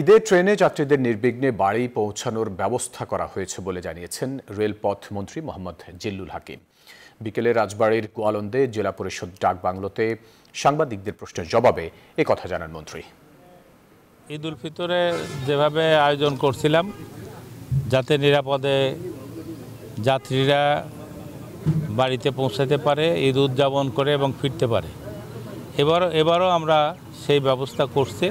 ঈদের ট্রেনে যাত্রীদের নির্বিঘ্নে বাড়ি পৌঁছানোর ব্যবস্থা করা হয়েছে বলে জানিয়েছেন রেলপথ মন্ত্রী মোহাম্মদ জিল্লুল হাকিম বিকেলে রাজবাড়ির গোয়ালন্দে জেলা পরিষদ ডাক বাংলোতে সাংবাদিকদের প্রশ্নের জবাবে এ কথা জানান মন্ত্রী ঈদ উল ফিতরে যেভাবে আয়োজন করছিলাম যাতে নিরাপদে যাত্রীরা বাড়িতে পৌঁছাতে পারে ঈদ উদযাপন করে এবং ফিরতে পারে এবার এবারও আমরা সেই ব্যবস্থা করছি